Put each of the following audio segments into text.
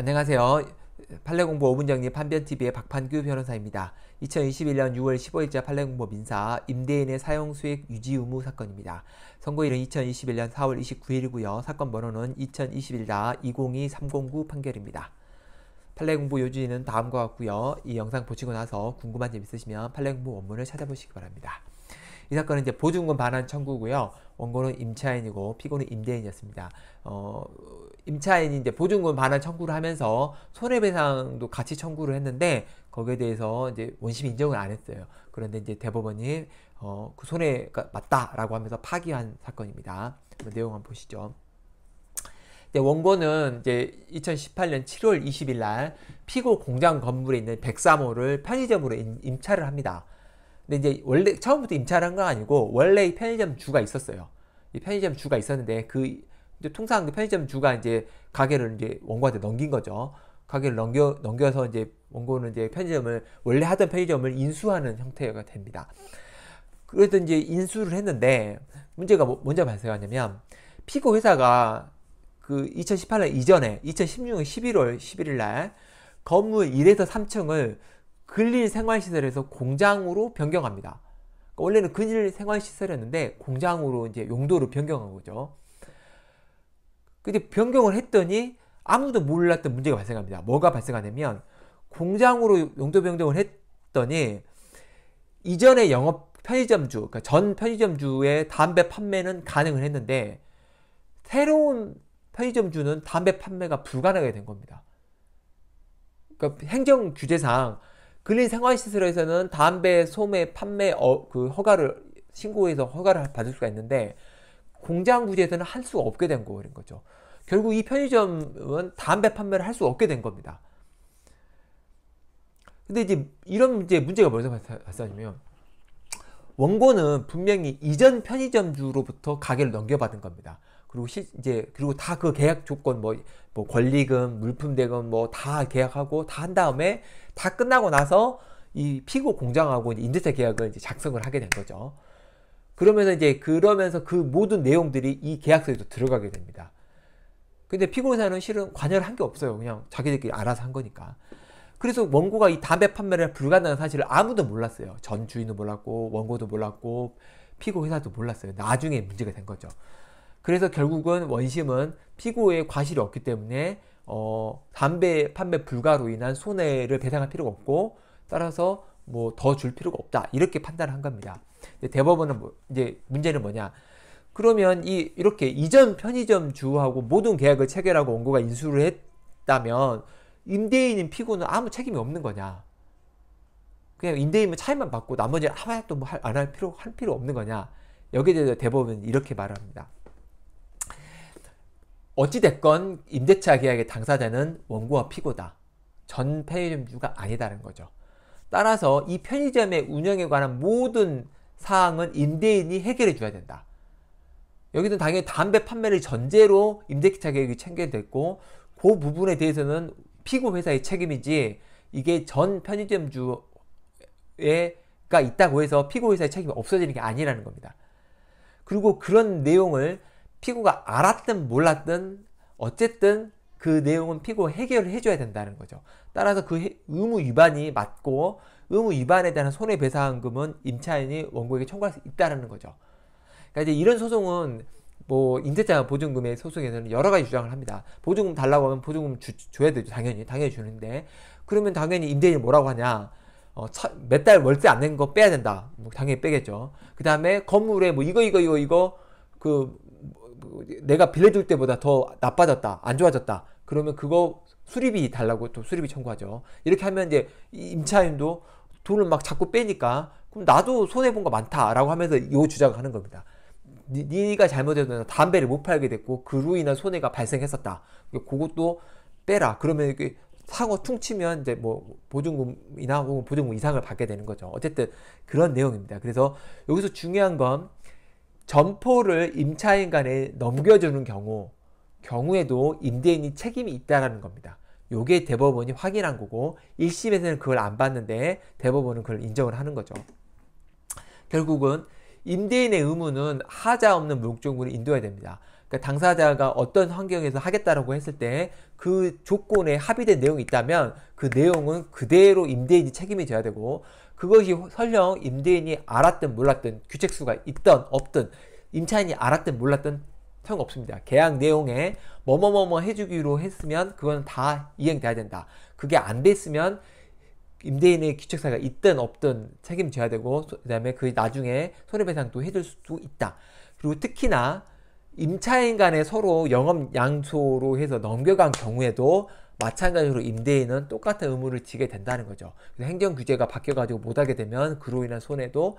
안녕하세요. 판례공부 5분정리 판변TV의 박판규 변호사입니다. 2021년 6월 15일자 판례공부 민사 임대인의 사용수익 유지 의무 사건입니다. 선고일은 2021년 4월 29일이고요. 사건 번호는 2021-202309 판결입니다. 판례공부 요지는 다음과 같고요. 이 영상 보시고 나서 궁금한 점 있으시면 판례공부 원문을 찾아보시기 바랍니다. 이 사건은 이제 보증금 반환 청구고요. 원고는 임차인이고 피고는 임대인이었습니다. 어, 임차인이 이제 보증금 반환 청구를 하면서 손해배상도 같이 청구를 했는데 거기에 대해서 이제 원심 인정을 안 했어요. 그런데 이제 대법원이 어, 그 손해가 맞다라고 하면서 파기한 사건입니다. 내용 한번 보시죠. 네, 원고는 이제 2018년 7월 20일 날 피고 공장 건물에 있는 103호를 편의점으로 임, 임차를 합니다. 근데 이제 원래 처음부터 임차를 한 건 아니고 원래 이 편의점 주가 있었어요. 이 편의점 주가 있었는데 그 통상 그 편의점 주가 이제 가게를 이제 원고한테 넘긴 거죠. 가게를 넘겨 넘겨서 이제 원고는 이제 편의점을 원래 하던 편의점을 인수하는 형태가 됩니다. 그래서 이제 인수를 했는데 문제가 뭐, 먼저 발생하냐면 피고 회사가 그 2018년 이전에 2016년 11월 11일 날 건물 1에서 3층을 근린 생활시설에서 공장으로 변경합니다. 그러니까 원래는 근린 생활시설이었는데 공장으로 이제 용도를 변경한 거죠. 근데 변경을 했더니 아무도 몰랐던 문제가 발생합니다. 뭐가 발생하냐면 공장으로 용도 변경을 했더니 이전에 영업 편의점주, 그러니까 전 편의점주의 담배 판매는 가능을 했는데 새로운 편의점주는 담배 판매가 불가능하게 된 겁니다. 그러니까 행정 규제상 근린 생활시설에서는 담배 소매 판매 어, 그 허가를 신고해서 허가를 받을 수가 있는데 공장 구제에서는할 수가 없게 된 거인 거죠. 결국 이 편의점은 담배 판매를 할수 없게 된 겁니다. 근데 이제 이런 이제 문제가 뭐죠, 박사님요 원고는 분명히 이전 편의점주로부터 가게를 넘겨받은 겁니다. 그리고 시, 이제 그리고 다 그 계약 조건 뭐, 뭐 권리금, 물품 대금 뭐 다 계약하고 다 한 다음에 다 끝나고 나서 이 피고 공장하고 임대차 계약을 이제 작성을 하게 된 거죠. 그러면서 이제 그러면서 그 모든 내용들이 이 계약서에도 들어가게 됩니다. 근데 피고사는 실은 관여를 한 게 없어요. 그냥 자기들끼리 알아서 한 거니까. 그래서 원고가 이 담배 판매를 불가능한 사실을 아무도 몰랐어요. 전 주인도 몰랐고 원고도 몰랐고 피고 회사도 몰랐어요. 나중에 문제가 된 거죠. 그래서 결국은 원심은 피고의 과실이 없기 때문에 어, 담배 판매 불가로 인한 손해를 배상할 필요가 없고 따라서 뭐 더 줄 필요가 없다 이렇게 판단을 한 겁니다. 대법원은 뭐, 이제 문제는 뭐냐? 그러면 이 이렇게 이전 편의점 주하고 모든 계약을 체결하고 원고가 인수를 했다면 임대인인 피고는 아무 책임이 없는 거냐? 그냥 임대인은 차이만 받고 나머지 아무것도 뭐안할 필요 할 필요 없는 거냐? 여기에 대해서 대법원은 이렇게 말합니다. 어찌됐건 임대차 계약의 당사자는 원고와 피고다. 전폐율임주가 아니다는 거죠. 따라서 이 편의점의 운영에 관한 모든 사항은 임대인이 해결해 줘야 된다. 여기는 당연히 담배 판매를 전제로 임대차 계약이 체결됐고 그 부분에 대해서는 피고 회사의 책임이지 이게 전편의점주가 있다고 해서 피고 회사의 책임이 없어지는 게 아니라는 겁니다. 그리고 그런 내용을 피고가 알았든 몰랐든 어쨌든 그 내용은 피고 해결을 해줘야 된다는 거죠. 따라서 그 의무 위반이 맞고 의무 위반에 대한 손해배상금은 임차인이 원고에게 청구할 수 있다는 거죠. 그러니까 이제 이런 소송은 뭐 임대차 보증금의 소송에서는 여러 가지 주장을 합니다. 보증금 달라고 하면 보증금 주, 줘야 되죠. 당연히 당연히 주는데 그러면 당연히 임대인이 뭐라고 하냐? 어, 몇달 월세 안 낸 거 빼야 된다. 뭐 당연히 빼겠죠. 그 다음에 건물에 뭐 이거 이거 이거 이거 그 내가 빌려줄 때보다 더 나빠졌다, 안 좋아졌다. 그러면 그거 수리비 달라고 또 수리비 청구하죠. 이렇게 하면 이제 임차인도 돈을 막 자꾸 빼니까 그럼 나도 손해 본 거 많다라고 하면서 요 주장을 하는 겁니다. 네가 잘못해서 담배를 못 팔게 됐고 그로 인한 손해가 발생했었다. 그러니까 그것도 빼라. 그러면 이게 사고 퉁치면 이제 뭐 보증금이나 혹은 보증금 이상을 받게 되는 거죠. 어쨌든 그런 내용입니다. 그래서 여기서 중요한 건 점포를 임차인간에 넘겨주는 경우 경우에도 임대인이 책임이 있다라는 겁니다. 요게 대법원이 확인한 거고 1심에서는 그걸 안 봤는데 대법원은 그걸 인정을 하는 거죠. 결국은 임대인의 의무는 하자 없는 목적으을 인도해야 됩니다. 그러니까 당사자가 어떤 환경에서 하겠다라고 했을 때 그 조건에 합의된 내용이 있다면 그 내용은 그대로 임대인이 책임이 져야 되고 그것이 설령 임대인이 알았든 몰랐든 규칙수가 있든 없든 임차인이 알았든 몰랐든 상관없습니다 계약 내용에 뭐뭐뭐뭐 해주기로 했으면 그건 다 이행돼야 된다. 그게 안 됐으면 임대인의 규책사가 있든 없든 책임져야 되고 그 다음에 그 나중에 손해배상도 해줄 수도 있다. 그리고 특히나 임차인 간에 서로 영업 양소로 해서 넘겨간 경우에도 마찬가지로 임대인은 똑같은 의무를 지게 된다는 거죠. 행정 규제가 바뀌어가지고 못하게 되면 그로 인한 손해도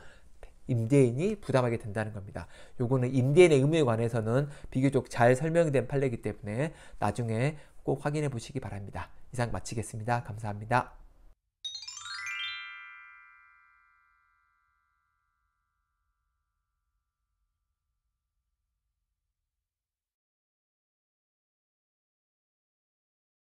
임대인이 부담하게 된다는 겁니다. 요거는 임대인의 의무에 관해서는 비교적 잘설명된 판례이기 때문에 나중에 꼭 확인해 보시기 바랍니다. 이상 마치겠습니다. 감사합니다.